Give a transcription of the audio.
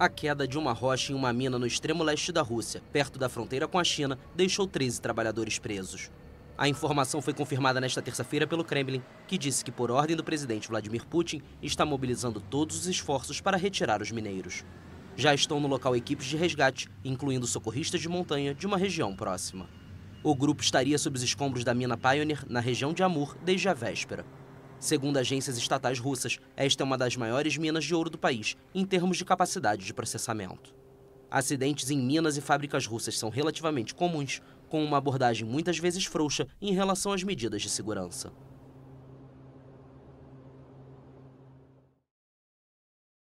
A queda de uma rocha em uma mina no extremo leste da Rússia, perto da fronteira com a China, deixou 13 trabalhadores presos. A informação foi confirmada nesta terça-feira pelo Kremlin, que disse que, por ordem do presidente Vladimir Putin, está mobilizando todos os esforços para retirar os mineiros. Já estão no local equipes de resgate, incluindo socorristas de montanha de uma região próxima. O grupo estaria sob os escombros da mina Pioneer, na região de Amur, desde a véspera. Segundo agências estatais russas, esta é uma das maiores minas de ouro do país, em termos de capacidade de processamento. Acidentes em minas e fábricas russas são relativamente comuns, com uma abordagem muitas vezes frouxa em relação às medidas de segurança.